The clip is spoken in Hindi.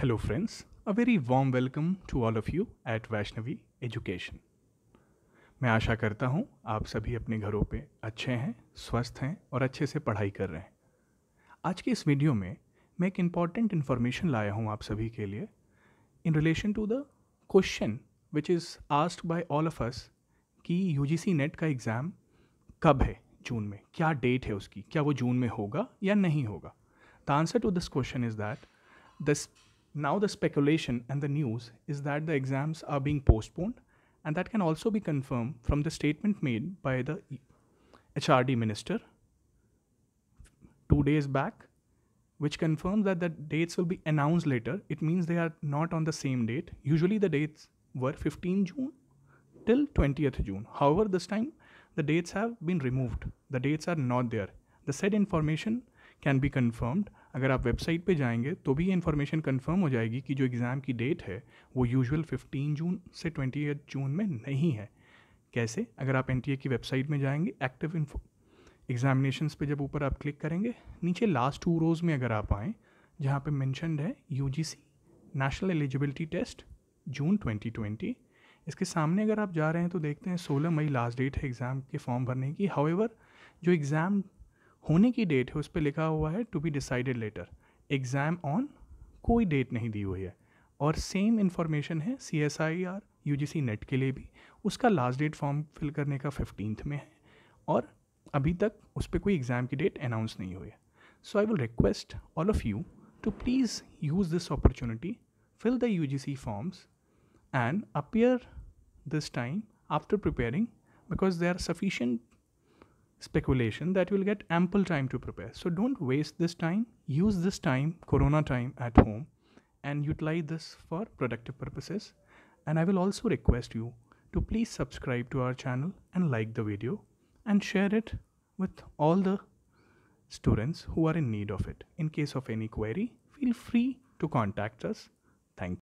Hello friends uh very warm welcome to all of you at Vaishnavi education मैं आशा करता हूँ आप सभी अपने घरों पे अच्छे हैं स्वस्थ हैं और अच्छे से पढ़ाई कर रहे हैं आज के इस वीडियो में मैं एक इम्पॉर्टेंट इन्फॉर्मेशन लाया हूँ आप सभी के लिए in relation to the question which is asked by all of us कि सी नेट का एग्ज़ाम कब है जून में क्या डेट है उसकी क्या वो जून में होगा या नहीं होगा the answer to this question is that this Now, the speculation and the news is that the exams are being postponed, and that can also be confirmed from the statement made by the HRD minister two days back, which confirms that the dates will be announced later. It means they are not on the same date. Usually, the dates were 15 June till 20th June. However, this time the dates have been removed, the dates are not there. The said information can be confirmed अगर आप वेबसाइट पे जाएंगे तो भी ये इन्फॉर्मेशन कन्फर्म हो जाएगी कि जो एग्ज़ाम की डेट है वो यूजुअल 15 जून से 28 जून में नहीं है कैसे अगर आप एन की वेबसाइट में जाएंगे एक्टिव इन्फो एग्जामिनेशन पे जब ऊपर आप क्लिक करेंगे नीचे लास्ट टू रोज़ में अगर आप आएँ जहाँ पे मैंशनड है U national eligibility test June 2020 इसके सामने अगर आप जा रहे हैं तो देखते हैं 16 मई लास्ट डेट है एग्ज़ाम के फॉर्म भरने की हाउएवर जो एग्ज़ाम होने की डेट है उस पर लिखा हुआ है to be decided later exam on कोई डेट नहीं दी हुई है और सेम इन्फॉर्मेशन है C S I R U G C NET के लिए भी उसका लास्ट डेट फॉर्म फिल करने का फिफ्टींथ में है और अभी तक उस पर कोई एग्ज़ाम की डेट अनाउंस नहीं हुई है so I will request all of you to please use this opportunity fill the U G C forms and appear this time after preparing because they are sufficient speculation that you'll get ample time to prepare. So don't waste this time. Use this time, corona time at home, and utilize this for productive purposes. And I will also request you to please subscribe to our channel and like the video and share it with all the students who are in need of it. In case of any query, feel free to contact us. Thank you.